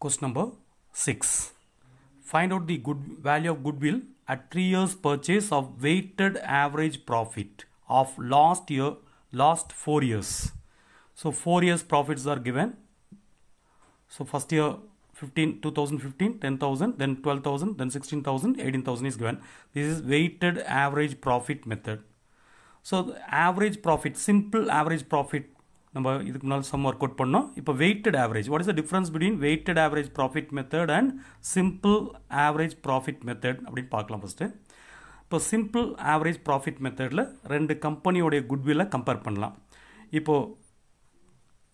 Question number 6. Find out the good value of goodwill at 3 years purchase of weighted average profit of last year last 4 years. So 4 years profits are given. So first year 15 2015 10000 then 12000 then 16000 18000 is given. This is weighted average profit method. So the average profit simple average profit நம்ம இதுக்கு முன்னால் some work out பண்ணோம் இப்போ weighted average what is the difference between weighted average profit method and simple average profit method அப்படின்னு பார்க்கலாம் first இப்போ simple average profit மெத்தடில் ரெண்டு கம்பெனியோடைய குட்வில்லை கம்பேர் பண்ணலாம் இப்போது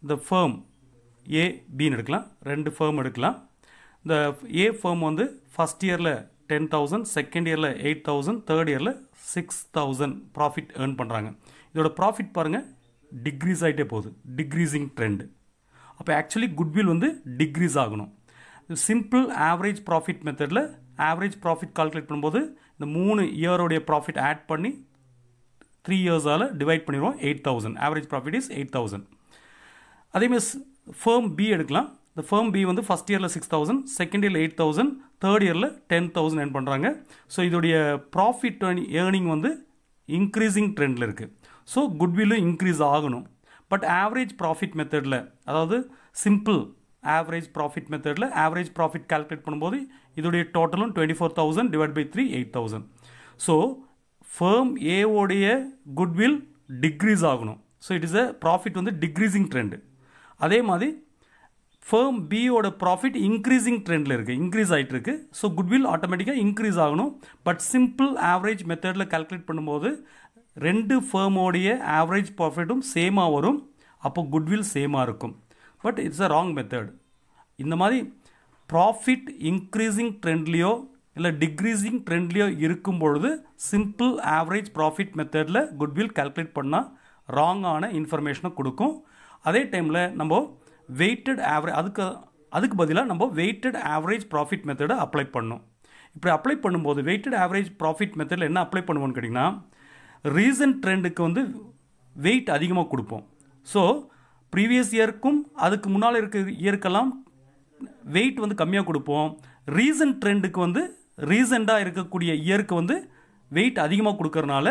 இந்த ஃபேம் ஏ பின்னு எடுக்கலாம் ரெண்டு ஃபேம் எடுக்கலாம் இந்த ஏ ஃபேம் வந்து ஃபஸ்ட் இயரில் டென் தௌசண்ட் செகண்ட் இயரில் எயிட் தௌசண்ட் தேர்ட் இயரில் சிக்ஸ் தௌசண்ட் ப்ராஃபிட் ஏர்ன் பண்ணுறாங்க இதோட ப்ராஃபிட் பாருங்கள் டிக்ரீஸ் ஆகிட்டே போகுது டிக்ரீஸிங் ட்ரெண்டு அப்போ ஆக்சுவலி குட்வில் வந்து டிக்ரீஸ் ஆகணும் சிம்பிள் ஆவரேஜ் ப்ராஃபிட் மெத்தடில் ஆவரேஜ் ப்ராஃபிட் கால்குலேட் பண்ணும்போது இந்த மூணு இயருடைய ப்ராஃபிட் ஆட் பண்ணி த்ரீ இயர்ஸால் டிவைட் பண்ணிடுவோம் eight thousand average profit is eight thousand அதேமாதிரி ஃபேர்ம் பி எடுக்கலாம் இந்த ஃபேர்ம் பி வந்து ஃபஸ்ட் இயரில் சிக்ஸ் தௌசண்ட் செகண்ட் இயரில் எயிட் தௌசண்ட் தேர்ட் இயரில் டென் தௌசண்ட் ஏர்ன் பண்ணுறாங்க ஸோ இதோடைய ப்ராஃபிட் ஏர்னிங் வந்து இன்க்ரீஸிங் ட்ரெண்டில் இருக்குது ஸோ குட்வில்லும் இன்க்ரீஸ் ஆகணும் பட் ஆவரேஜ் ப்ராஃபிட் மெத்தடில் அதாவது சிம்பிள் ஆவரேஜ் ப்ராஃபிட் மெத்தடில் ஆவரேஜ் ப்ராஃபிட் கால்குலேட் பண்ணும்போது இதோடைய டோட்டலும் twenty four thousand divide by three eight thousand so firm ஏவோடைய குட்வில் டிக்ரீஸ் ஆகணும் so it is a profit வந்து டிக்ரீஸிங் ட்ரெண்டு அதே மாதிரி ஃபேர்ம் பியோட ப்ராஃபிட் இன்க்ரீஸிங் ட்ரெண்டில் இருக்குது இன்க்ரீஸ் ஆகிட்டு இருக்குது ஸோ குட்வில் ஆட்டோமேட்டிக்காக இன்க்ரீஸ் ஆகணும் பட் சிம்பிள் ஆவரேஜ் மெத்தடில் கால்குலேட் பண்ணும்போது ரெண்டு ஃபேர்மோடைய ஆவரேஜ் ப்ராஃபிட்டும் சேமாக வரும் அப்போ குட்வில் சேமாக இருக்கும் but it's a wrong method இந்த மாதிரி ப்ராஃபிட் இன்க்ரீஸிங் ட்ரெண்ட்லேயோ இல்லை டிக்ரீஸிங் ட்ரெண்ட்லேயோ இருக்கும் பொழுது சிம்பிள் ஆவரேஜ் ப்ராஃபிட் மெத்தடில் குட்வில் கால்குலேட் பண்ணால் ராங்கான இன்ஃபர்மேஷனை கொடுக்கும் அதே டைமில் நம்ம வெயிட்டட் ஆவரேஜ் அதுக்கு அதுக்கு பதிலாக நம்ம வெயிட்டட் ஆவரேஜ் ப்ராஃபிட் மெத்தடை அப்ளை பண்ணும் இப்படி அப்ளை பண்ணும்போது வெயிட்டட் ஆவரேஜ் ப்ராஃபிட் மெத்தடில் என்ன அப்ளை பண்ணுவோன்னு கேட்டிங்கன்னா ரீசன்ட் ட்ரெண்டுக்கு வந்து வெயிட் அதிகமாக கொடுப்போம் ஸோ ப்ரீவியஸ் இயருக்கும் அதுக்கு முன்னால் இருக்க இயருக்கெல்லாம் வெயிட் வந்து கம்மியாக கொடுப்போம் ரீசன்ட் ட்ரெண்டுக்கு வந்து ரீசெண்டாக இருக்கக்கூடிய இயருக்கு வந்து வெயிட் அதிகமாக கொடுக்கறனால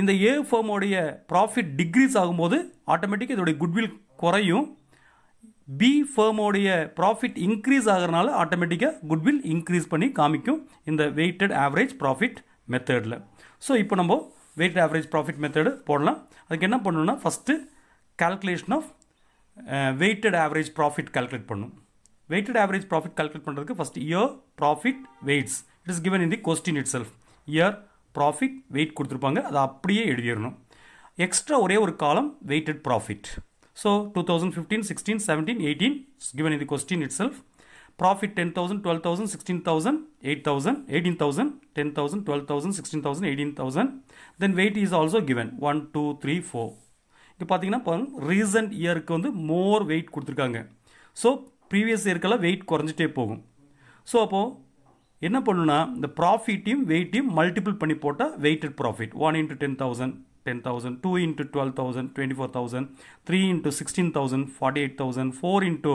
இந்த ஏ ஃபேமோடைய ப்ராஃபிட் டிக்ரீஸ் ஆகும்போது ஆட்டோமேட்டிக்காக இதோடைய குட்வில் குறையும் பி ஃபேமோடைய ப்ராஃபிட் இன்க்ரீஸ் ஆகிறனால ஆட்டோமேட்டிக்காக குட்வில் இன்க்ரீஸ் பண்ணி காமிக்கும் இந்த வெயிட்டட் ஆவரேஜ் ப்ராஃபிட் மெத்தடில் ஸோ இப்போ நம்ம வெயிட் ஆவரேஜ் ப்ராஃபிட் மெத்தடு போடலாம் அதுக்கு என்ன பண்ணணும்னா first calculation of weighted average profit calculate பண்ணும் வெயிட்டட் ஆவரேஜ் ப்ராஃபிட் கால்குலேட் பண்ணுறதுக்கு first year profit weights it is given in the question itself year profit weight கொடுத்துருப்பாங்க அதை அப்படியே எழுதிடணும் எக்ஸ்ட்ரா ஒரே ஒரு காலம் weighted profit so two thousand fifteen sixteen seventeen eighteen given in the question itself profit ten thousand twelve thousand sixteen thousand eight thousand eighteen thousand ten thousand twelve thousand sixteen thousand eighteen thousand then weight is also given one two three four இப்போ பார்த்தீங்கன்னா recent இயருக்கு வந்து more weight கொடுத்துருக்காங்க so previous இயர்க்கெல்லாம் weight குறைஞ்சிட்டே போகும் so அப்போது என்ன பண்ணுன்னா இந்த ப்ராஃபிட்டையும் வெயிட்டையும் மல்டிபிள் பண்ணி போட்டால் weighted profit one into ten thousand 10,000, 2 into 12,000, 24,000, 3 into 16,000, 48,000, 4 into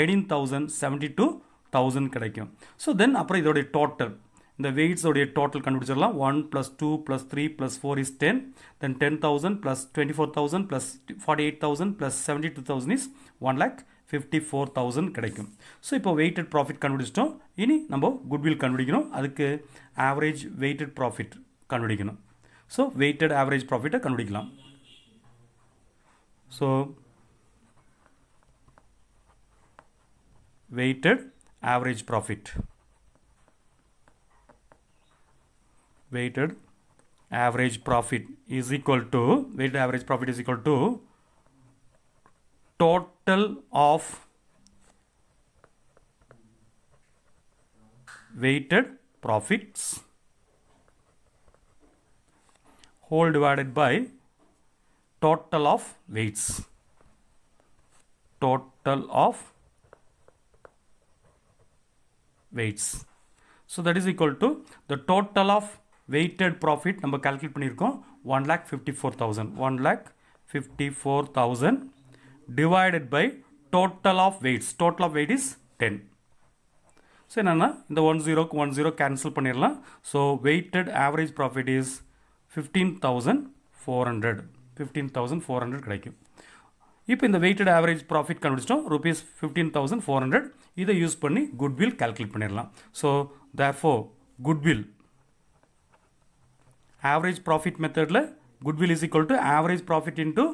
18,000, 72,000 கிடைக்கும் ஸோ தென் அப்புறம் இதோடைய டோட்டல் இந்த வெயிட்ஸோடைய டோட்டல் கண்டுபிடிச்சிடலாம் one plus two plus three plus four is ten then ten thousand plus 24,000 four thousand plus forty eight thousand plus seventy two thousand one lakh fifty four thousand கிடைக்கும் so இப்போ weighted profit கண்டுபிடிச்சிட்டோம் இனி நம்ம goodwill கண்டுபிடிக்கணும் அதுக்கு average weighted profit கண்டுபிடிக்கணும் So weighted average profit கண்டுபிடிக்கலாம் so weighted average weighted average profit is equal to weighted average profit is equal to total of weighted profits whole divided by total of weights total of weights so that is equal to the total of weighted profit number calculate one lakh fifty four thousand one lakh fifty four thousand divided by total of weights total of weight is 10 so in the one zero one zero cancel panirla so weighted average profit is fifteen thousand four hundred fifteen thousand four hundred கிடைக்கும் இப்போ இந்த weighted average profit கண்டுபிடிச்சிட்டோம் rupees fifteen thousand four hundred இதை use பண்ணி goodwill calculate பண்ணிடலாம் so therefore goodwill average profit மெத்தடில் goodwill is equal to average profit into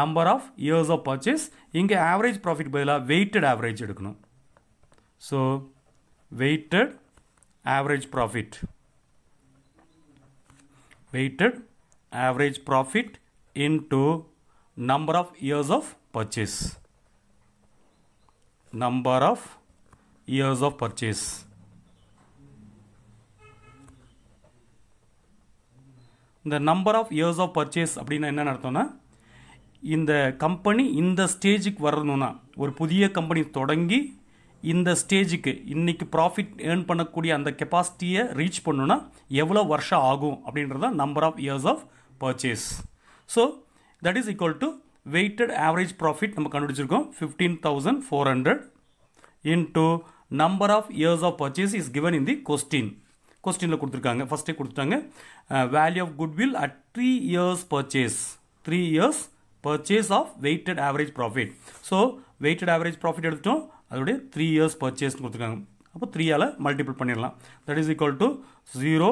number of years of purchase இங்கே average profit பதிலாக வெயிட்டட் ஆவரேஜ் எடுக்கணும் so weighted average profit weighted average profit into number of years of purchase number of years of purchase இந்த number of years of purchase அப்படின்னா என்ன நடத்தோம்னா இந்த company இந்த ஸ்டேஜுக்கு வரணும்னா ஒரு புதிய கம்பெனி தொடங்கி இந்த ஸ்டேஜுக்கு இன்றைக்கி ப்ராஃபிட் ஏர்ன் பண்ணக்கூடிய அந்த கெப்பாசிட்டியை ரீச் பண்ணுன்னா எவ்வளோ வருஷம் ஆகும் அப்படின்றத number of years of purchase so that is equal to weighted average profit நம்ம கண்டுபிடிச்சிருக்கோம் fifteen thousand four hundred into number of years of purchase is given in the question கொஸ்டினில் கொடுத்துருக்காங்க ஃபஸ்ட்டே கொடுத்துட்டாங்க value of goodwill at three years purchase three years purchase of weighted average profit so weighted average profit எடுத்துட்டோம் அதோட 3 years purchase கொடுத்துருக்காங்க அப்போ 3 ஆல multiple பண்ணிரலாம் that is equal to to 0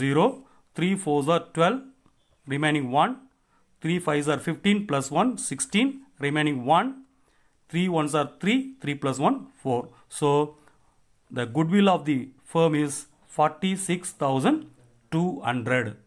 0 3 4s are 12 remaining 1 3 5s are 15 plus 1 16 remaining 1 3 1s are 3 3 plus 1 4 so the goodwill of the firm is 46200